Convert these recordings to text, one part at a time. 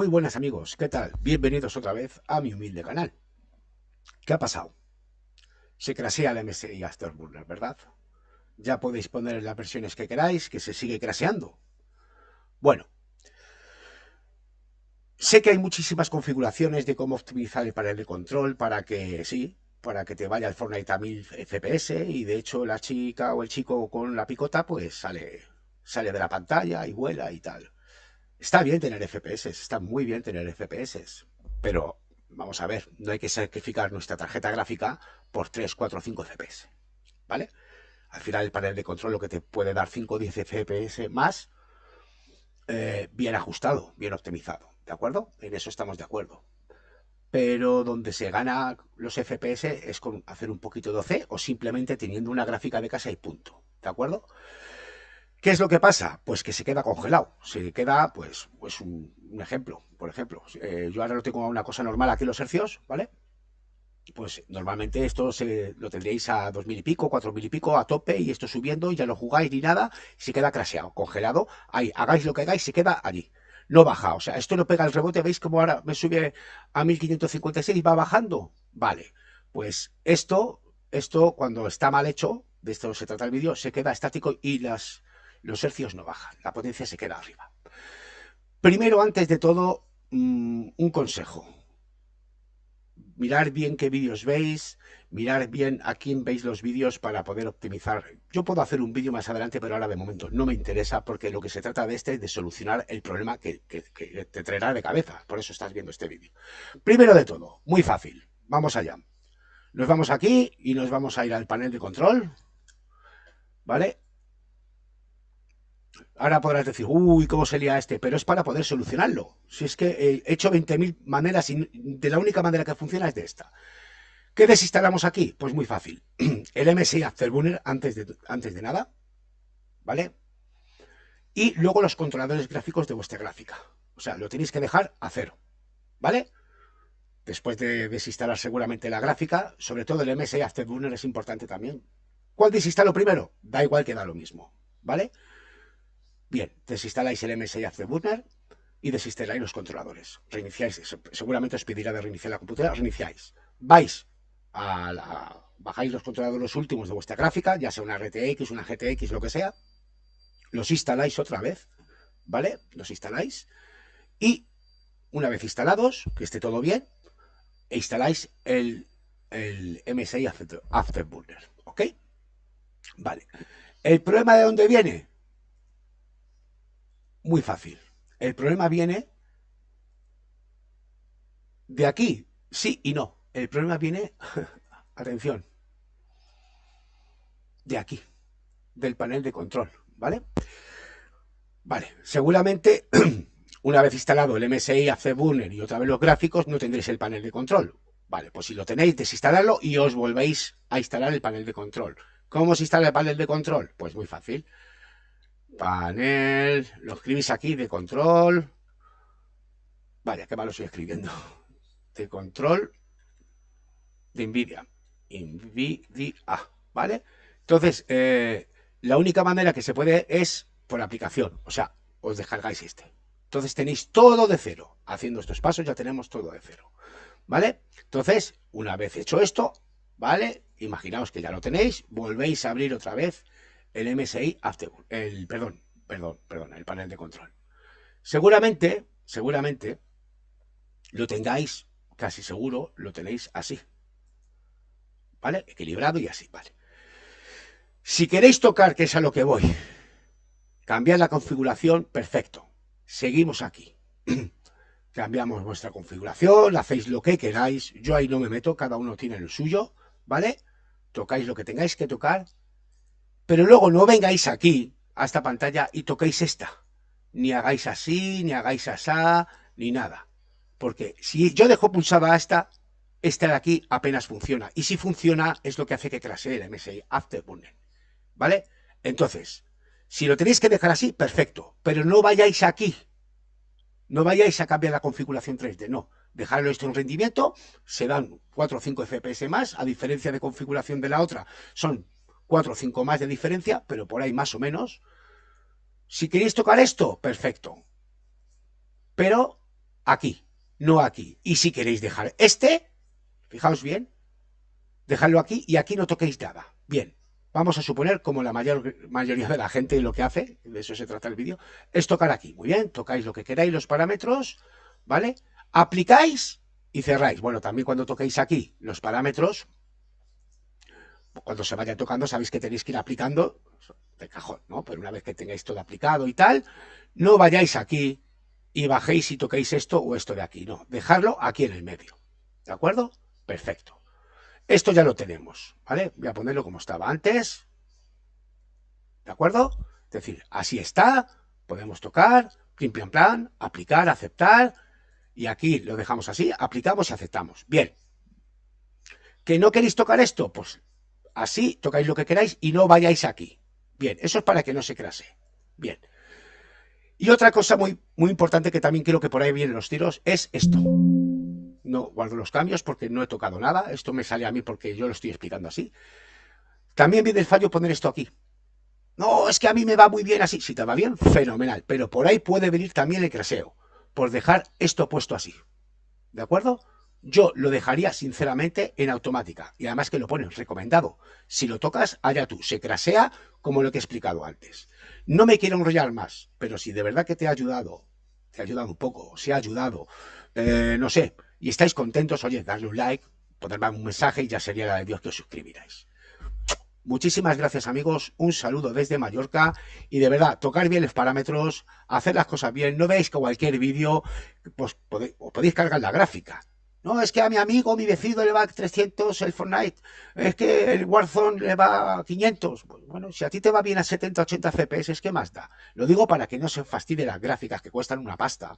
Muy buenas amigos, ¿qué tal? Bienvenidos otra vez a mi humilde canal. ¿Qué ha pasado? Se crasea el MSI Afterburner, ¿verdad? Ya podéis poner las versiones que queráis, que se sigue craseando. Bueno, sé que hay muchísimas configuraciones de cómo optimizar el panel de control para que, sí, para que te vaya el Fortnite a 1000 FPS y de hecho la chica o el chico con la picota pues sale, sale de la pantalla y vuela y tal. Está bien tener FPS, está muy bien tener FPS, pero vamos a ver, no hay que sacrificar nuestra tarjeta gráfica por 3, 4, 5 FPS, ¿vale? Al final el panel de control lo que te puede dar 5 o 10 FPS más, eh, bien ajustado, bien optimizado, ¿de acuerdo? En eso estamos de acuerdo. Pero donde se gana los FPS es con hacer un poquito de OC o simplemente teniendo una gráfica de casa y punto, ¿de acuerdo? ¿Qué es lo que pasa? Pues que se queda congelado, se queda, pues, pues un, ejemplo, por ejemplo, eh, yo ahora lo tengo una cosa normal aquí en los hercios, ¿vale? Pues normalmente esto lo tendréis a dos mil y pico, cuatro mil y pico, a tope, y esto subiendo, y ya no jugáis ni nada, se queda craseado, congelado, ahí, hagáis lo que hagáis, se queda allí no baja. O sea, esto no pega el rebote. ¿Veis cómo ahora me sube a 1556 y va bajando? Vale. Pues esto, esto cuando está mal hecho, de esto se trata el vídeo, se queda estático y las los hercios no bajan, la potencia se queda arriba. Primero, antes de todo, mm, un consejo. Mirar bien qué vídeos veis, mirar bien a quién veis los vídeos para poder optimizar. Yo puedo hacer un vídeo más adelante, pero ahora de momento no me interesa porque lo que se trata de este es de solucionar el problema que, te traerá de cabeza. Por eso estás viendo este vídeo. Primero de todo, muy fácil. Vamos allá. Nos vamos aquí y nos vamos a ir al panel de control. ¿Vale? Ahora podrás decir, uy, ¿cómo sería este? Pero es para poder solucionarlo. Si es que eh, he hecho 20.000 maneras y de la única manera que funciona es de esta. ¿Qué desinstalamos aquí? Pues muy fácil. El MSI Afterburner antes de, antes de nada, ¿vale? Y luego los controladores gráficos de vuestra gráfica. O sea, lo tenéis que dejar a cero, ¿vale? Después de desinstalar seguramente la gráfica, sobre todo el MSI Afterburner es importante también. ¿Cuál desinstalo primero? Da igual que da lo mismo, ¿vale? vale Bien, desinstaláis el MSI Afterburner y desinstaláis los controladores. Reiniciáis, seguramente os pedirá de reiniciar la computadora, reiniciáis. Vais a la, bajáis los controladores últimos de vuestra gráfica, ya sea una RTX, una GTX, lo que sea, los instaláis otra vez, ¿vale? Los instaláis y una vez instalados, que esté todo bien, instaláis el, el MSI Afterburner, ¿ok? Vale. ¿El problema de dónde viene? Muy fácil. El problema viene de aquí, sí y no. El problema viene, atención, de aquí, del panel de control, ¿vale? Vale, seguramente una vez instalado el MSI hace Burner y otra vez los gráficos, no tendréis el panel de control. Vale, pues si lo tenéis, desinstaladlo y os volvéis a instalar el panel de control. ¿Cómo se instala el panel de control? Pues muy fácil panel, lo escribís aquí de control. Vaya, qué malo estoy escribiendo. De control de NVIDIA. NVIDIA, ¿vale? Entonces, eh, la única manera que se puede es por aplicación. O sea, os descargáis este. Entonces tenéis todo de cero. Haciendo estos pasos ya tenemos todo de cero. ¿Vale? Entonces, una vez hecho esto, ¿vale? Imaginaos que ya lo tenéis, volvéis a abrir otra vez el MSI Afterburn, el, perdón, perdón, perdón, el panel de control. Seguramente, seguramente, lo tengáis, casi seguro, lo tenéis así. ¿Vale? Equilibrado y así, ¿vale? Si queréis tocar, que es a lo que voy, cambiar la configuración, perfecto. Seguimos aquí. Cambiamos vuestra configuración, hacéis lo que queráis. Yo ahí no me meto, cada uno tiene el suyo, ¿vale? Tocáis lo que tengáis que tocar pero luego no vengáis aquí, a esta pantalla, y toquéis esta. Ni hagáis así, ni hagáis asá, ni nada. Porque si yo dejo pulsada esta, esta de aquí apenas funciona. Y si funciona, es lo que hace que clase el MSI Afterburner. ¿Vale? Entonces, si lo tenéis que dejar así, perfecto. Pero no vayáis aquí. No vayáis a cambiar la configuración 3D, no. Dejarlo esto en rendimiento, se dan 4 o 5 FPS más, a diferencia de configuración de la otra. Son cuatro o cinco más de diferencia, pero por ahí más o menos. Si queréis tocar esto, perfecto. Pero aquí, no aquí. Y si queréis dejar este, fijaos bien, dejadlo aquí y aquí no toquéis nada. Bien, vamos a suponer, como la mayor, mayoría de la gente lo que hace, de eso se trata el vídeo, es tocar aquí. Muy bien, tocáis lo que queráis, los parámetros, ¿vale? Aplicáis y cerráis. Bueno, también cuando toquéis aquí los parámetros, cuando se vaya tocando sabéis que tenéis que ir aplicando de cajón, ¿no? Pero una vez que tengáis todo aplicado y tal, no vayáis aquí y bajéis y toquéis esto o esto de aquí, no, dejarlo aquí en el medio, ¿de acuerdo? Perfecto. Esto ya lo tenemos, ¿vale? Voy a ponerlo como estaba antes, ¿de acuerdo? Es decir, así está, podemos tocar, plim, plan, plan, aplicar, aceptar, y aquí lo dejamos así, aplicamos y aceptamos. Bien. ¿Que no queréis tocar esto? Pues así, tocáis lo que queráis y no vayáis aquí. Bien, eso es para que no se crase. Bien. Y otra cosa muy, muy importante que también creo que por ahí vienen los tiros es esto. No guardo los cambios porque no he tocado nada. Esto me sale a mí porque yo lo estoy explicando así. También viene el fallo poner esto aquí. No, es que a mí me va muy bien así. Si te va bien, fenomenal. Pero por ahí puede venir también el craseo. Por dejar esto puesto así. ¿De acuerdo? Yo lo dejaría sinceramente en automática y además que lo ponen recomendado. Si lo tocas, allá tú, se crasea como lo que he explicado antes. No me quiero enrollar más, pero si de verdad que te ha ayudado, te ha ayudado un poco, si ha ayudado, eh, no sé, y estáis contentos, oye, darle un like, ponerme un mensaje y ya sería la de Dios que os suscribiráis. Muchísimas gracias amigos, un saludo desde Mallorca y de verdad, tocar bien los parámetros, hacer las cosas bien, no veáis que cualquier vídeo, pues podéis cargar la gráfica, no, es que a mi amigo, mi vecino le va a 300 el Fortnite. Es que el Warzone le va a 500. Pues bueno, si a ti te va bien a 70, 80 FPS, ¿qué más da? Lo digo para que no se fastidie las gráficas que cuestan una pasta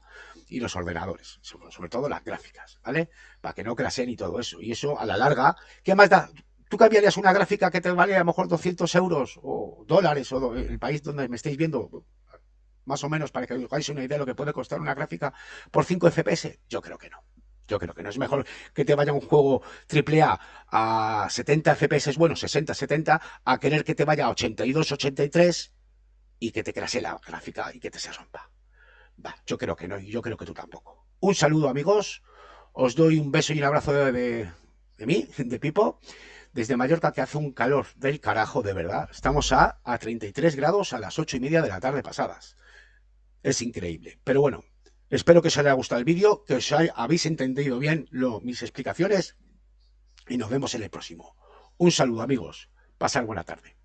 y los ordenadores, sobre todo las gráficas, ¿vale? Para que no crasen y todo eso. Y eso a la larga, ¿qué más da? ¿Tú cambiarías una gráfica que te vale a lo mejor 200 euros o dólares o el país donde me estéis viendo? Más o menos para que os hagáis una idea de lo que puede costar una gráfica por 5 FPS. Yo creo que no. Yo creo que no es mejor que te vaya un juego AAA a 70 FPS, bueno, 60, 70, a querer que te vaya a 82, 83 y que te crase la gráfica y que te se rompa. Va, yo creo que no, y yo creo que tú tampoco. Un saludo, amigos. Os doy un beso y un abrazo de, de, mí, de Pipo, desde Mallorca, que hace un calor del carajo, de verdad. Estamos a, a 33 grados a las 8 y media de la tarde pasadas. Es increíble. Pero bueno, Espero que os haya gustado el vídeo, que os habéis entendido bien lo, mis explicaciones y nos vemos en el próximo. Un saludo amigos, pasad buena tarde.